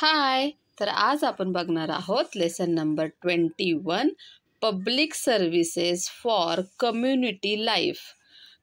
हाय तर आज आपण बघणार आहोत lesson number twenty one public services for community life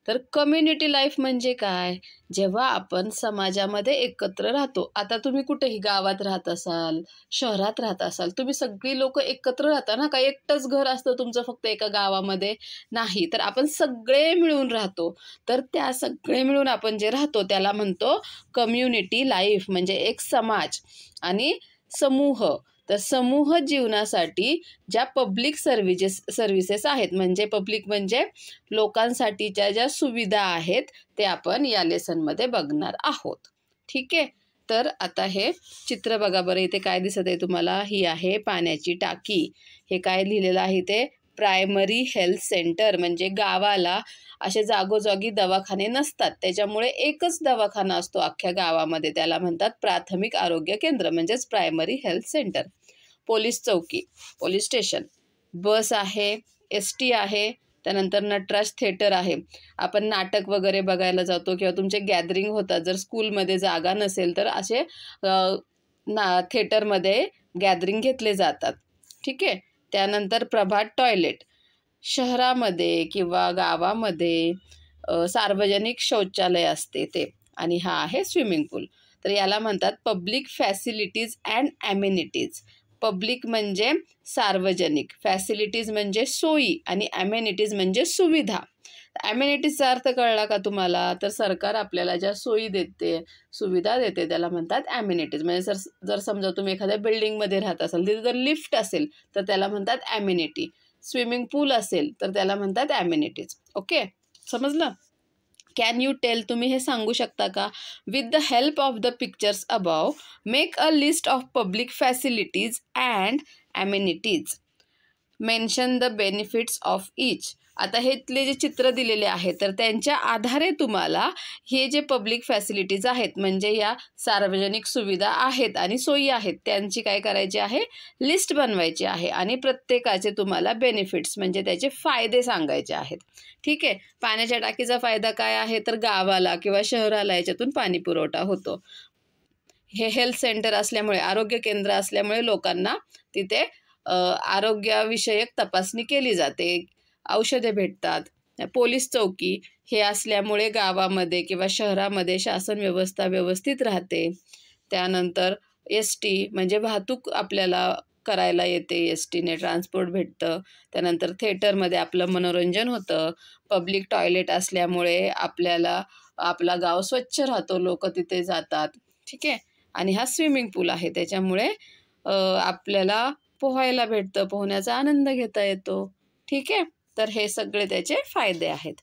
तर कम्युनिटी लाईफ म्हणजे काय जेव्हा आपण समाजामध्ये एकत्र राहतो आता तुम्ही कुठेही गावात राहत असाल शहरात राहत असाल तुम्ही सगळी लोक एकत्र राहता ना का एकटंच घर असतं तुमचं फक्त एका गावामध्ये नाही तर आपण सगळे मिळून राहतो तर त्या सगळे मिळून आपण जे राहतो त्याला म्हणतो कम्युनिटी लाईफ म्हणजे एक समाज आणि समूह तर समूह जीवनासाठी ज्या पब्लिक सर्विजेस सर्व्हिसेस आहेत म्हणजे पब्लिक म्हणजे लोकांसाठीच्या ज्या सुविधा आहेत ते आपण या लेसनमध्ये बघणार आहोत ठीक आहे तर आता हे चित्र बघा बरं इथे काय दिसत आहे तुम्हाला ही आहे पाण्याची टाकी हे काय लिहिलेलं आहे ते प्रायमरी हेल्थ सेंटर म्हणजे गावाला असे जागोजागी दवाखाने नसतात त्याच्यामुळे एकच दवाखाना असतो अख्ख्या गावामध्ये त्याला म्हणतात प्राथमिक आरोग्य केंद्र म्हणजेच प्रायमरी हेल्थ सेंटर पोलीस चौकी पोलीस स्टेशन बस आहे एस टी आहे त्यानंतर नटराज थिएटर आहे आपण नाटक वगैरे बघायला जातो किंवा तुमचे गॅदरिंग होतात जर स्कूलमध्ये जागा नसेल तर असे ना थिएटरमध्ये गॅदरिंग घेतले जातात ठीक आहे त्यानंतर प्रभात टॉयलेट शहरामध्ये किंवा गावामध्ये सार्वजनिक शौचालय असते ते आणि हा आहे स्विमिंग पूल तर याला म्हणतात public facilities and amenities public म्हणजे सार्वजनिक फॅसिलिटीज म्हणजे सोयी आणि ॲमेनिटीज म्हणजे सुविधा ॲम्युनिटीजचा अर्थ कळला का तुम्हाला तर सरकार आपल्याला ज्या सोयी देते सुविधा देते त्याला म्हणतात ॲम्युनिटीज म्हणजे सर जर समजा तुम्ही एखाद्या बिल्डिंगमध्ये राहत असाल तिथे जर लिफ्ट असेल तर त्याला म्हणतात ॲम्युनिटी स्विमिंग पूल असेल तर त्याला म्हणतात ॲम्युनिटीज ओके समजलं कॅन यू टेल तुम्ही हे सांगू शकता का with the help of the pictures above make a list of public facilities and amenities mention the benefits of each आता हेतले जे चित्र दिलेले आहे तर त्यांच्या आधारे तुम्हाला हे जे पब्लिक फॅसिलिटीज आहेत म्हणजे या सार्वजनिक सुविधा आहेत आणि सोयी आहेत त्यांची काय करायची आहे लिस्ट बनवायची आहे आणि प्रत्येकाचे तुम्हाला बेनिफिट्स म्हणजे त्याचे फायदे सांगायचे आहेत ठीक आहे पाण्याच्या टाकीचा फायदा काय आहे तर गावाला किंवा शहराला याच्यातून पाणी पुरवठा होतो हे हेल्थ सेंटर असल्यामुळे आरोग्य केंद्र असल्यामुळे लोकांना तिथे आरोग्यविषयक तपासणी केली जाते औषधे भेटतात पोलीस चौकी हे असल्यामुळे गावामध्ये किंवा शहरामध्ये शासन व्यवस्था व्यवस्थित राहते त्यानंतर एस टी म्हणजे वाहतूक आपल्याला करायला येते एस टीने ट्रान्सपोर्ट भेटतं त्यानंतर थेटरमध्ये आपलं मनोरंजन होतं पब्लिक टॉयलेट असल्यामुळे आपल्याला आपला गाव स्वच्छ राहतो लोक तिथे जातात ठीक आहे आणि हा स्विमिंग पूल आहे त्याच्यामुळे आपल्याला पोहायला भेटतं पोहण्याचा आनंद घेता येतो ठीक आहे तर हे सगळे त्याचे फायदे आहेत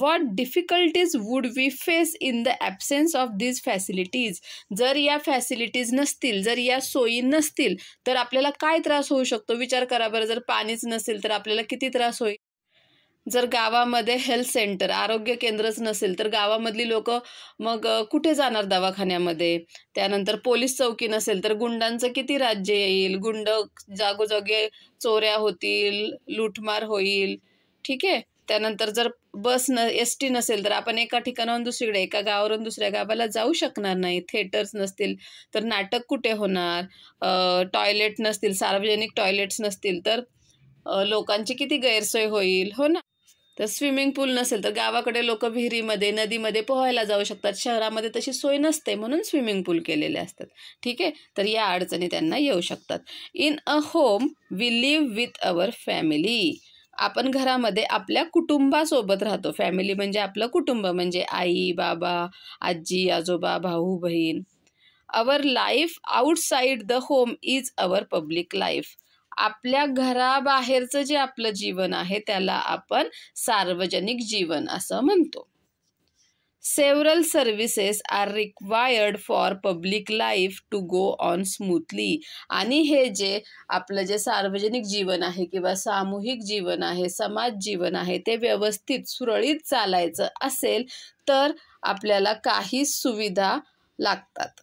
what difficulties would we face in the absence of these facilities जर या फॅसिलिटीज नसतील जर या सोयी नसतील तर आपल्याला काय त्रास होऊ शकतो विचार करा बरं जर पाणीच नसेल तर आपल्याला किती त्रास होईल जर गावामध्ये हेल्थ सेंटर आरोग्य केंद्रच नसेल तर गावामधली लोक मग कुठे जाणार दवाखान्यामध्ये त्यानंतर पोलीस चौकी नसेल तर गुंडांचं किती राज्य येईल गुंड जागोजागे चोऱ्या होतील लुटमार होईल ठीक आहे त्यानंतर जर बस न एस टी नसेल तर आपण एका ठिकाणाहून दुसरीकडे एका गावावरून दुसऱ्या गावाला जाऊ शकणार नाही थिएटर्स नसतील तर नाटक कुठे होणार टॉयलेट नसतील सार्वजनिक टॉयलेट्स नसतील तर लोकांची किती गैरसोय होईल हो ना तर स्विमिंग पूल नसेल तर गावाकडे लोक विहिरीमध्ये नदीमध्ये पोहायला जाऊ शकतात शहरामध्ये तशी सोय नसते म्हणून स्विमिंग पूल केलेले असतात ठीक आहे तर या अडचणी त्यांना येऊ शकतात in a home we live with our family आपण घरामध्ये आपल्या कुटुंबासोबत राहतो फॅमिली म्हणजे आपलं कुटुंब म्हणजे आई बाबा आजी आजोबा भाऊ बहीण our life outside the home is our public life आपल्या घराबाहेरचं जे आपलं जीवन आहे त्याला आपण सार्वजनिक जीवन असं म्हणतो several services are required for public life to go on smoothly आणि हे जे आपलं जे सार्वजनिक जीवन आहे किंवा सामूहिक जीवन आहे समाज जीवन आहे ते व्यवस्थित सुरळीत चालायचं असेल तर आपल्याला काही सुविधा लागतात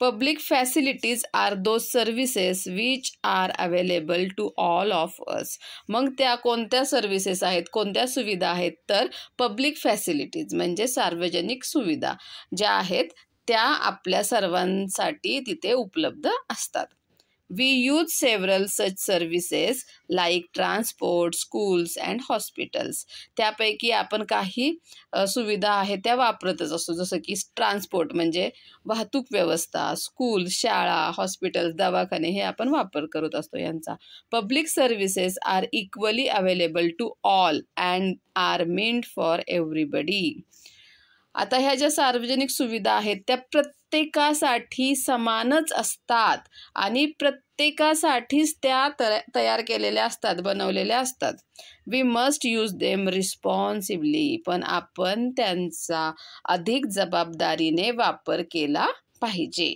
public facilities are those services which are available to all of us मग त्या कोणत्या सर्व्हिसेस आहेत कोणत्या सुविधा आहेत तर पब्लिक फॅसिलिटीज म्हणजे सार्वजनिक सुविधा ज्या आहेत त्या आपल्या सर्वांसाठी तिथे उपलब्ध असतात we use several such services like transport schools and hospitals त्यापैकी आपण काही सुविधा आहेत त्या वापरतच असतो जसं की ट्रान्सपोर्ट म्हणजे वाहतूक व्यवस्था स्कूल शाळा हॉस्पिटल्स दवाखाने हे आपण वापर करत असतो यांचा public services are equally available to all and are meant for everybody आता ह्या ज्या सार्वजनिक सुविधा आहेत त्या प्रत्येक प्रत्येकासाठी समानच असतात आणि प्रत्येकासाठीच त्या तयार केलेल्या असतात बनवलेल्या असतात we must use them responsibly पण आपण त्यांचा अधिक जबाबदारीने वापर केला पाहिजे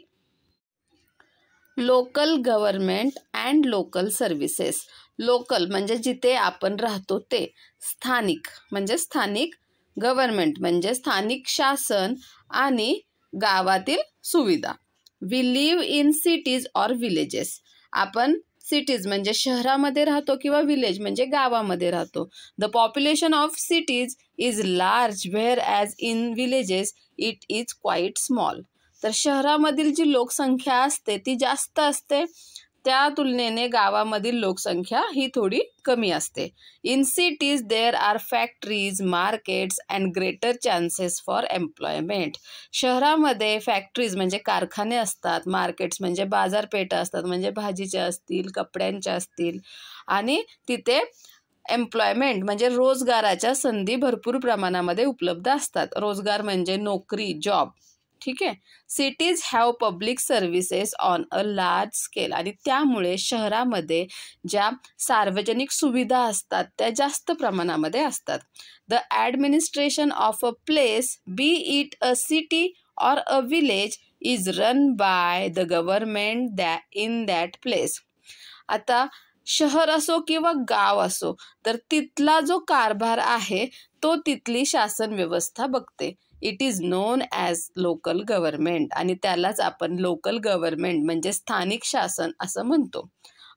local government and local services local म्हणजे जिथे आपण राहतो ते स्थानिक म्हणजे स्थानिक गव्हर्नमेंट म्हणजे स्थानिक शासन आणि गावातील सुविधा we live in cities or villages आपण सिटीज म्हणजे शहरामध्ये राहतो किंवा विलेज म्हणजे गावामध्ये राहतो the population of cities is large whereas in villages it is quite small तर शहरामधील जी लोकसंख्या असते ती जास्त असते त्या तुलनेने गावामधील लोकसंख्या ही थोडी कमी असते in cities there are factories markets and greater chances for employment शहरामध्ये फॅक्टरीज म्हणजे कारखाने असतात मार्केट्स म्हणजे बाजारपेठा असतात म्हणजे भाजीच्या असतील कपड्यांच्या असतील आणि तिथे एम्प्लॉयमेंट म्हणजे रोजगाराच्या संधी भरपूर प्रमाणामध्ये उपलब्ध असतात रोजगार म्हणजे नोकरी जॉब ठीक आहे cities have public services on a large scale आणि त्यामुळे शहरामध्ये ज्या सार्वजनिक सुविधा असतात त्या जास्त प्रमाणामध्ये असतात the administration of a place be it a city or a village is run by the government दॅ इन दॅट प्लेस आता शहर असो किंवा गाव असो तर तिथला जो कारभार आहे तो तिथली शासन व्यवस्था बघते it is known as local government आणि त्यालाच आपण लोकल गव्हर्नमेंट म्हणजे स्थानिक शासन असं म्हणतो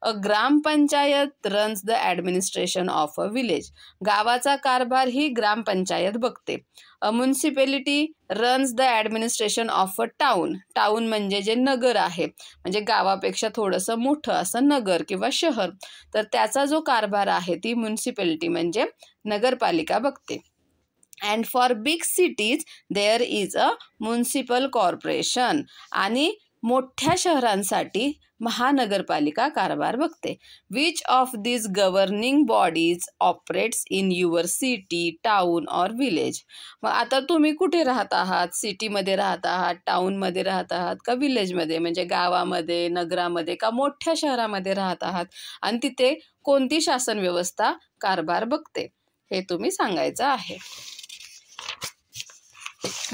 a gram panchayat runs the administration of a village गावाचा कारभार ही ग्रामपंचायत बघते a municipality runs the administration of a town town म्हणजे जे नगर आहे म्हणजे गावापेक्षा थोडंसं मोठं असं नगर किंवा शहर तर त्याचा जो कारभार आहे ती म्युन्सिपॅलिटी म्हणजे नगरपालिका बघते and for big cities there is a municipal corporation आणि मोठ्या शहरांसाठी महानगरपालिका कारभार बघते which of this governing bodies operates in your city town or village मग आता तुम्ही कुठे राहत आहात सिटीमध्ये राहत आहात टाऊनमध्ये राहत आहात का विलेजमध्ये म्हणजे गावामध्ये नगरामध्ये का मोठ्या शहरामध्ये राहत आहात आणि तिथे कोणती शासन व्यवस्था कारभार बघते हे तुम्ही सांगायचं आहे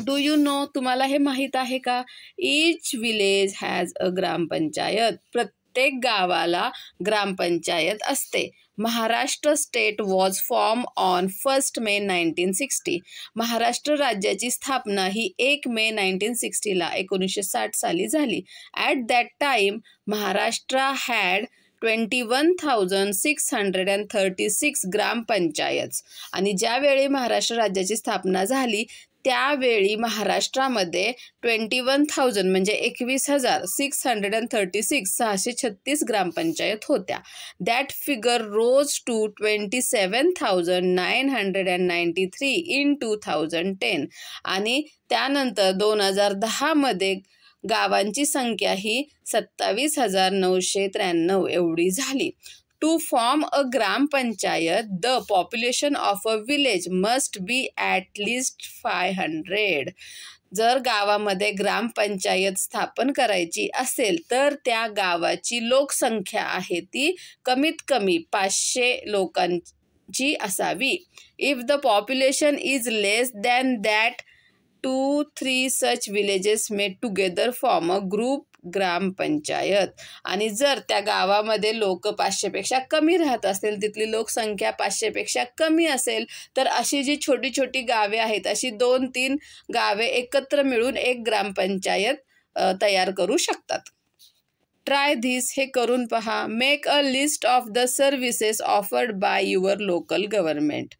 डू यू नो तुम्हाला हे माहीत आहे का इच विलेज हॅज अ ग्रामपंचायत प्रत्येक गावाला ग्रामपंचायत असते Maharashtra state was form on first May nineteen sixty Maharashtra राज्याची स्थापना ही एक मे नाईन्टीन सिक्स्टीला एकोणीसशे साठ साली झाली at that time Maharashtra had twenty one thousand six hundred and thirty six gram panchayat आणि ज्यावेळी महाराष्ट्र राज्याची स्थापना झाली त्यावेळी महाराष्ट्रामध्ये ट्वेंटी वन थाउजंड म्हणजे एकवीस हजार six hundred and thirty six सहाशे छत्तीस ग्रामपंचायत होत्या that figure rose to twenty seven thousand nine hundred and ninety three in two thousand ten आणि त्यानंतर दोन हजार दहामध्ये गावांची संख्या ही सत्तावीस हजार नऊशे त्र्याण्णव एवढी झाली to form a gram panchayat the population of a village must be at least five hundred जर गावामध्ये ग्रामपंचायत स्थापन करायची असेल तर त्या गावाची लोकसंख्या आहे ती कमीत कमी पाचशे लोकांची असावी if the population is less than that two three such villages made together form a group gram panchayat आणि जर त्या गावामध्ये लोक पाचशेपेक्षा कमी राहत असतील तिथली लोकसंख्या पाचशेपेक्षा कमी असेल तर अशी जी छोटी छोटी गावे आहेत अशी दोन तीन गावे एकत्र मिळून एक ग्रामपंचायत तयार करू शकतात ट्राय धीस हे करून पहा make a list of the services offered by your local government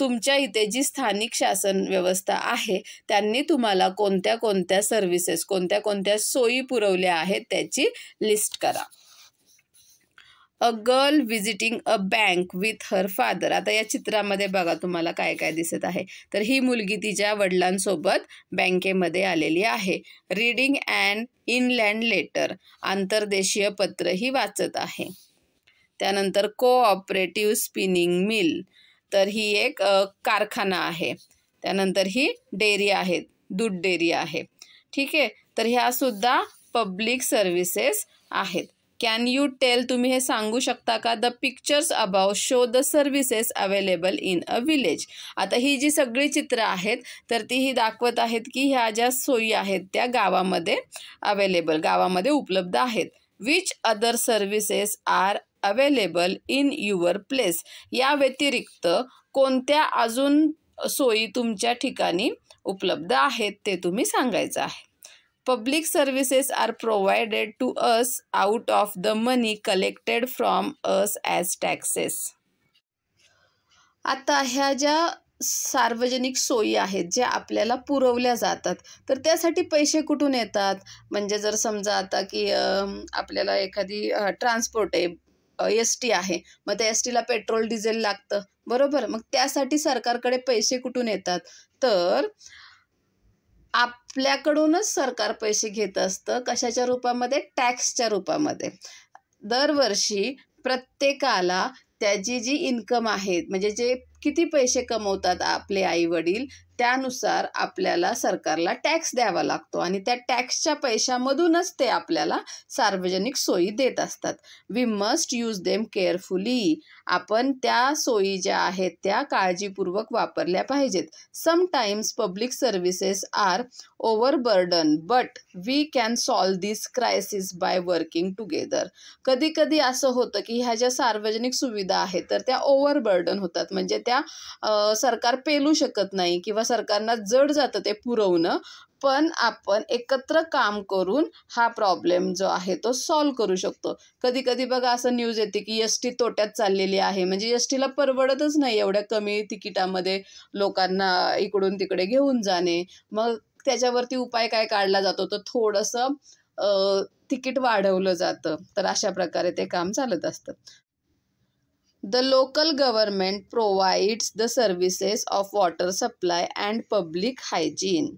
तुमच्या इथे जी स्थानिक शासन व्यवस्था आहे त्यांनी तुम्हाला कोणत्या कोणत्या सर्व्हिसेस कोणत्या कोणत्या सोयी पुरवल्या आहेत त्याची लिस्ट करा a girl visiting a bank with her father आता या चित्रामध्ये बघा तुम्हाला काय काय दिसत आहे तर ही मुलगी तिच्या वडिलांसोबत बँकेमध्ये आलेली आहे रीडिंग अँड इनलँड लेटर आंतरदेशीय पत्र ही वाचत आहे त्यानंतर कोऑपरेटिव्ह स्पिनिंग मिल तर ही एक कारखाना आहे त्यानंतर ही डेअरी आहे दूध डेअरी आहे ठीक आहे तर ह्या सुद्धा पब्लिक सर्व्हिसेस आहेत कॅन यू टेल तुम्ही हे सांगू शकता का the pictures above show the services available in a village आता ही जी सगळी चित्रं आहेत तर ती ही दाखवत आहेत की ह्या ज्या सोयी आहेत त्या गावामध्ये अवेलेबल गावामध्ये उपलब्ध आहेत which other services are available in your place या व्यतिरिक्त कोणत्या अजून सोयी तुमच्या ठिकाणी उपलब्ध आहेत ते तुम्ही सांगायचं आहे public services are provided to us out of the money collected from us as taxes आता ह्या ज्या सार्वजनिक सोयी आहेत ज्या आपल्याला पुरवल्या जातात तर त्यासाठी पैसे कुठून येतात म्हणजे जर समजा आता की आपल्याला एखादी ट्रान्सपोर्ट आहे एस टी आहे मग त्या एस टीला पेट्रोल डिझेल लागतं बरोबर मग त्यासाठी सरकारकडे पैसे कुठून येतात तर आपल्याकडूनच सरकार पैसे घेत असतं कशाच्या रूपामध्ये टॅक्सच्या रूपामध्ये दरवर्षी प्रत्येकाला त्याची जी इन्कम आहे म्हणजे जे किती पैसे कमवतात आपले आई वडील त्यानुसार आपल्याला सरकारला टॅक्स द्यावा लागतो आणि त्या टॅक्सच्या पैशामधूनच ते आपल्याला सार्वजनिक सोयी देत असतात we must use them carefully आपण त्या सोयी ज्या आहेत त्या काळजीपूर्वक वापरल्या पाहिजेत sometimes public services are overburden but we can solve this crisis by working together कधी कधी असं होतं की ह्या ज्या सार्वजनिक सुविधा आहेत तर त्या ओव्हरबर्डन होतात म्हणजे त्या सरकार पेलू शकत नाही किंवा सरकारना जड जातं ते पुरवणं पण आपण एकत्र काम करून हा प्रॉब्लेम जो आहे तो सॉल्व करू शकतो कधी कधी बघा असं न्यूज येते की एस टी तोट्यात चाललेली आहे म्हणजे एस टीला परवडतच नाही एवढ्या कमी तिकिटामध्ये लोकांना इकडून तिकडे घेऊन जाणे मग त्याच्यावरती उपाय काय काढला जातो तर थोडंसं तिकीट वाढवलं जातं तर अशा प्रकारे ते काम चालत असतं the local government provides the services of water supply and public hygiene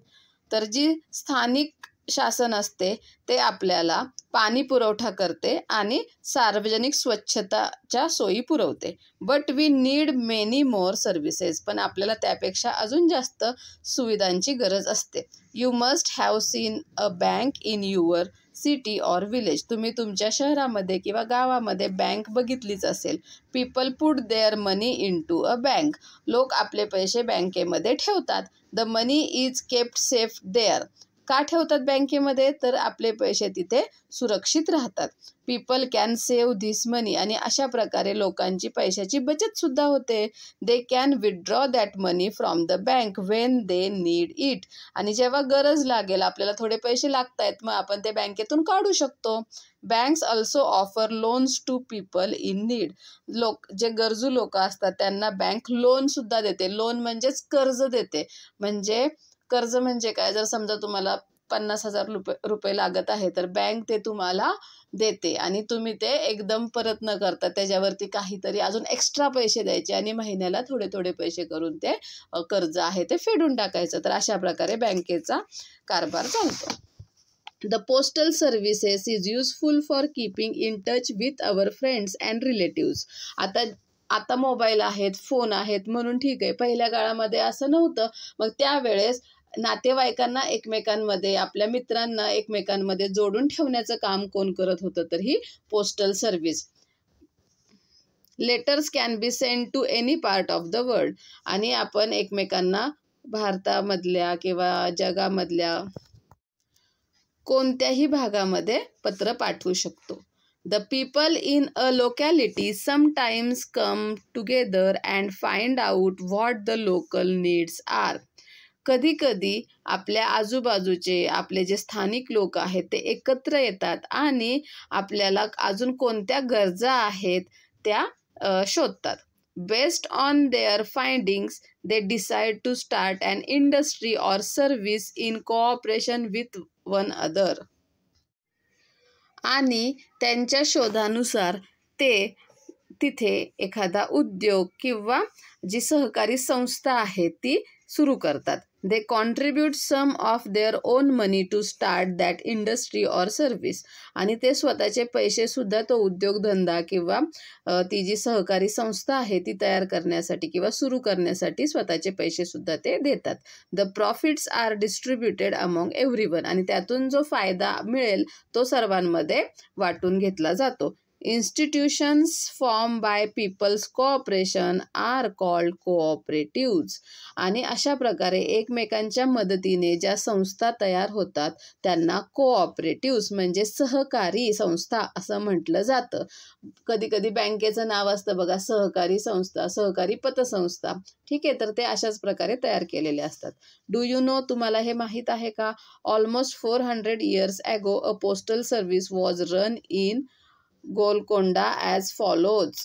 तर जी स्थानिक शासन असते ते आपल्याला पाणी पुरवठा करते आणि सार्वजनिक स्वच्छताच्या सोयी पुरवते but we need many more services पण आपल्याला त्यापेक्षा अजून जास्त सुविधांची गरज असते you must have seen a bank in your city or village तुम्ही तुमच्या शहरामध्ये किंवा गावामध्ये बँक बघितलीच असेल people put their money into a bank लोक आपले पैसे बँकेमध्ये ठेवतात the money is kept safe there का ठेवतात बँकेमध्ये तर आपले पैसे तिथे सुरक्षित राहतात पीपल कॅन सेव्ह धिस मनी आणि अशा प्रकारे लोकांची पैशाची बचत सुद्धा होते they can withdraw that money from the bank when they need it आणि जेव्हा गरज लागेल आपल्याला थोडे पैसे लागत आहेत मग आपण ते बँकेतून काढू शकतो banks also offer loans to people in need लोक जे गरजू लोक असतात त्यांना बँक लोनसुद्धा देते लोन म्हणजेच कर्ज देते म्हणजे कर्ज म्हणजे काय जर समजा तुम्हाला पन्नास हजार रुपये रुपये लागत आहे तर बँक ते तुम्हाला देते आणि तुम्ही ते एकदम परत न करता त्याच्यावरती काहीतरी अजून एक्स्ट्रा पैसे द्यायचे आणि महिन्याला थोडे थोडे पैसे करून ते कर्ज आहे ते फेडून टाकायचं तर अशा प्रकारे बँकेचा कारभार चालतो the postal services is useful for keeping in touch with our friends and relatives आता आता मोबाईल आहेत फोन आहेत म्हणून ठीक आहे पहिल्या काळामध्ये असं नव्हतं मग त्यावेळेस नातेवाईकांना एकमेकांमध्ये आपल्या मित्रांना एकमेकांमध्ये जोडून ठेवण्याचं काम कोण करत होतं तर ही postal service letters can be send to any part of the world आणि आपण एकमेकांना भारतामधल्या किंवा जगामधल्या कोणत्याही भागामध्ये पत्र पाठवू शकतो the people in a locality sometimes come together and find out what the local needs are कधीकधी आपल्या आजूबाजूचे आपले जे स्थानिक लोक आहेत ते एकत्र येतात आणि आपल्याला अजून कोणत्या गरजा आहेत त्या शोधतात based on their findings they decide to start and industry or service in cooperation with one other आणि त्यांच्या शोधानुसार ते तिथे एखादा उद्योग किंवा जी सहकारी संस्था आहे ती सुरू करतात they contribute some of their own money to start that industry or service आणि ते स्वतःचे पैसे सुद्धा तो उद्योगधंदा किंवा ती जी सहकारी संस्था आहे ती तयार करण्यासाठी किंवा सुरू करण्यासाठी स्वतःचे पैसे सुद्धा ते देतात the profits are distributed among one आणि त्यातून जो फायदा मिळेल तो सर्वांमध्ये वाटून घेतला जातो institutions form by people's cooperation are called cooperatives आणि अशा प्रकारे एकमेकांच्या मदतीने ज्या संस्था तयार होतात त्यांना कोऑपरेटिव्ज म्हणजे सहकारी संस्था असं म्हटलं जातं कधी कधी बँकेचं नाव असतं बघा सहकारी संस्था सहकारी पतसंस्था ठीक आहे तर ते अशाच प्रकारे तयार केलेले असतात डू यू नो तुम्हाला हे माहीत आहे का almost four hundred years ago a postal service was run in Golconda as follows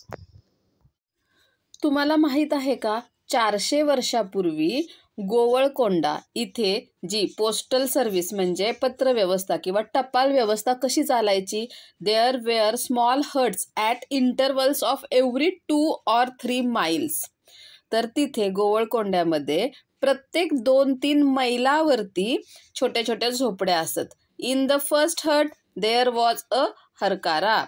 तुम्हाला माहीत आहे का चारशे वर्षापूर्वी गोवळकोंडा इथे जी पोस्टल सर्व्हिस म्हणजे पत्रव्यवस्था किंवा टपाल व्यवस्था कशी चालायची there were small huts at intervals of every two or three miles तर तिथे गोवळकोंड्यामध्ये प्रत्येक दोन तीन मैलावरती छोट्या छोट्या झोपड्या असत in the first hut there was a harkara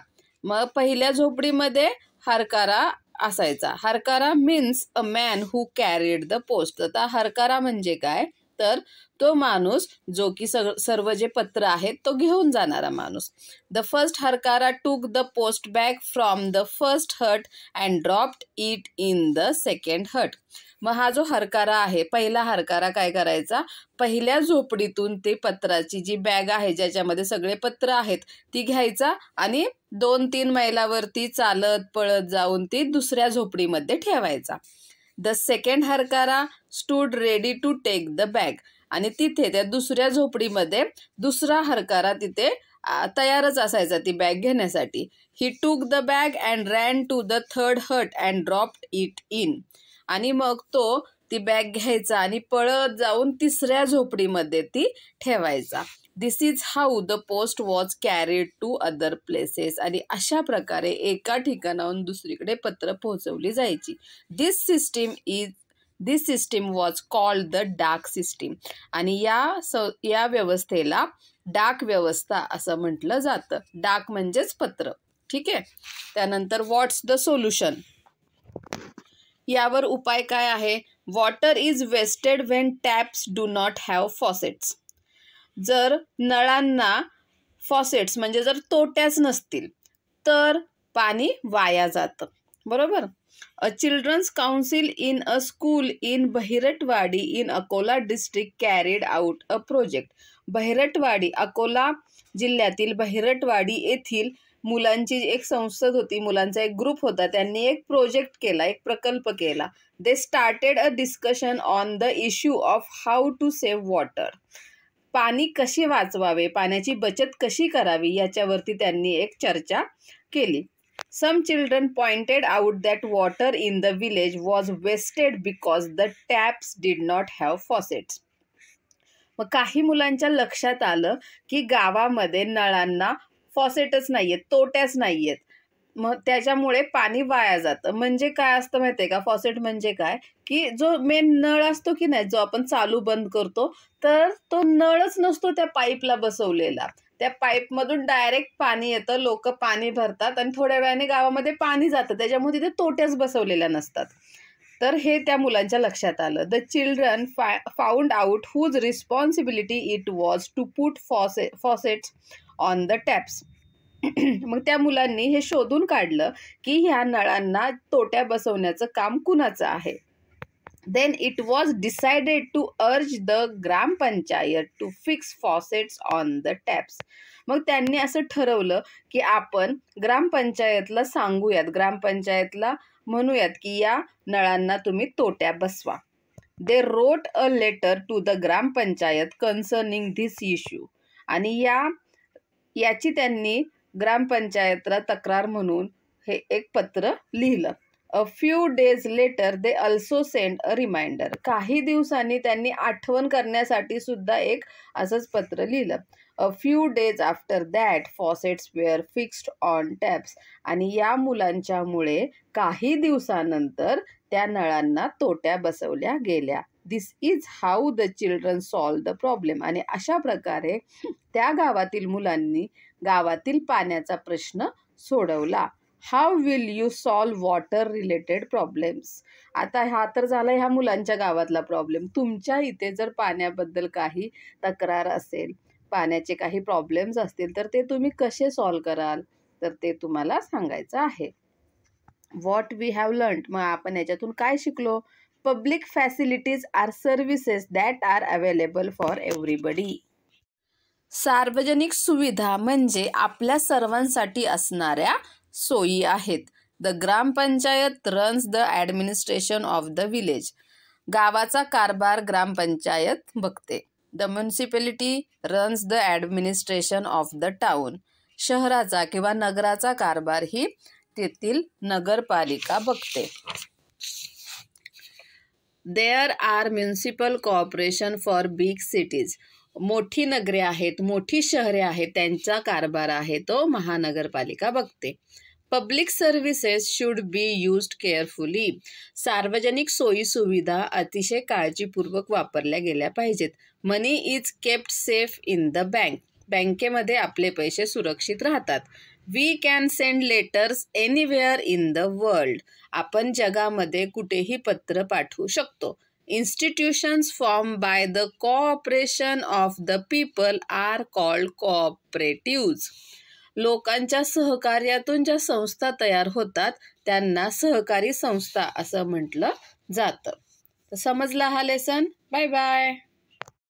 मग पहिल्या झोपडीमध्ये हरकारा असायचा harkara means a man who carried the post आता हरकारा म्हणजे काय तर तो माणूस जो की सग सर्व जे पत्र आहेत तो घेऊन जाणारा माणूस the first harkara took the post bag from the first hut and dropped it in the second hut मग हा जो हरकारा आहे पहिला हरकारा काय करायचा पहिल्या झोपडीतून ते पत्राची जी बॅग आहे ज्याच्यामध्ये सगळे पत्र आहेत ती घ्यायचा आणि दोन तीन मैलावरती चालत पळत जाऊन ती दुसऱ्या झोपडीमध्ये ठेवायचा the second harkara stood ready to take the bag आणि तिथे त्या दुसऱ्या झोपडीमध्ये दुसरा हरकारा तिथे तयारच असायचा ती बॅग घेण्यासाठी he took the bag and ran to the third hut and dropped it in आणि मग तो ती बॅग घ्यायचा आणि पळत जाऊन तिसऱ्या झोपडीमध्ये ती ठेवायचा this is how the post was carried to other places आणि अशा प्रकारे एका ठिकाणाहून दुसरीकडे पत्र पोहोचवली जायची this system is this system was called the dak system आणि या स या व्यवस्थेला डाक व्यवस्था असं म्हटलं जातं डाक म्हणजेच पत्र ठीक आहे त्यानंतर वॉट्स द सोल्युशन यावर उपाय काय आहे water is wasted when taps do not have faucets जर नळांना फॉसेट्स म्हणजे जर तोट्याच नसतील तर पाणी वाया जातं बरोबर a children's council in a school in Bahiratwadi in Akola district carried out a project Bahiratwadi Akola जिल्ह्यातील बहिरटवाडी येथील मुलांची एक संसद होती मुलांचा एक ग्रुप होता त्यांनी एक प्रोजेक्ट केला एक प्रकल्प केला they started a discussion on the issue of how to save water पाणी कसे वाचवावे पाण्याची बचत कशी करावी याच्यावरती त्यांनी एक चर्चा केली some children pointed out that water in the village was wasted because the taps did not have faucets मग काही मुलांच्या लक्षात आलं की गावामध्ये नळांना फॉसेटच नाहीयेत तोट्याच नाहीयेत मग त्याच्यामुळे पाणी वाया जातं म्हणजे काय असतं माहिती आहे का फॉसेट म्हणजे काय की जो मेन नळ असतो की नाही जो आपण चालू बंद करतो तर तो नळच नसतो त्या पाईपला बसवलेला त्या पाईपमधून डायरेक्ट पाणी येतं लोक पाणी भरतात आणि थोड्या वेळाने गावामध्ये पाणी जातं त्याच्यामुळे तिथे तोट्याच बसवलेल्या नसतात तर हे त्या मुलांच्या लक्षात आलं द चिल्ड्रन फाय found out whose responsibility it was to put फॉसे फॉसेट्स ऑन द टॅप्स मग त्या मुलांनी हे शोधून काढलं की ह्या नळांना तोट्या बसवण्याचं काम कुणाचं आहे then it was decided to urge the gram panchayat to fix faucets on the taps मग त्यांनी असं ठरवलं की आपण ग्रामपंचायतला सांगूयात ग्रामपंचायतला म्हणूयात की या नळांना तुम्ही तोट्या बसवा they wrote a letter to the gram panchayat concerning this issue आणि या याची त्यांनी ग्रामपंचायतला तक्रार म्हणून हे एक पत्र लिहिलं a few days later they also send a reminder काही दिवसांनी त्यांनी आठवण करण्यासाठी सुद्धा एक असंच पत्र लिहिलं a few days after that faucets were fixed on taps आणि या मुलांच्यामुळे काही दिवसानंतर त्या नळांना तोट्या बसवल्या गेल्या this is how the children solve the problem आणि अशा प्रकारे त्या गावातील मुलांनी गावातील पाण्याचा प्रश्न सोडवला how will you solve water related problems आता हा तर झाला ह्या मुलांच्या गावातला प्रॉब्लेम तुमच्या इथे जर पाण्याबद्दल काही तक्रार असेल पाण्याचे काही प्रॉब्लेम्स असतील तर ते तुम्ही कसे सॉल्व कराल तर ते तुम्हाला सांगायचं आहे वॉट वी हॅव लर्न मग आपण याच्यातून काय शिकलो public facilities are services that are available for everybody सार्वजनिक सुविधा म्हणजे आपल्या सर्वांसाठी असणाऱ्या सोयी आहेत the gram panchayat runs the administration of the village गावाचा कारभार ग्रामपंचायत बघते the municipality runs the administration of the town शहराचा किंवा नगराचा कारभार ही तेथील नगरपालिका बघते there are municipal corporation for big cities मोठी नगरे आहेत मोठी शहरे आहेत त्यांचा कारभार आहे तो महानगरपालिका बघते public services should be used carefully सार्वजनिक सोयीसुविधा अतिशय काळजीपूर्वक वापरल्या गेल्या पाहिजेत money is kept safe in the bank बँकेमध्ये आपले पैसे सुरक्षित राहतात we can send letters anywhere in the world आपण जगामध्ये कुठेही पत्र पाठवू शकतो institutions form by the cooperation of the people are called cooperatives लोकांच्या सहकार्यातून ज्या संस्था तयार होतात त्यांना सहकारी संस्था असं म्हटलं जातं समजला हा लेसन बाय बाय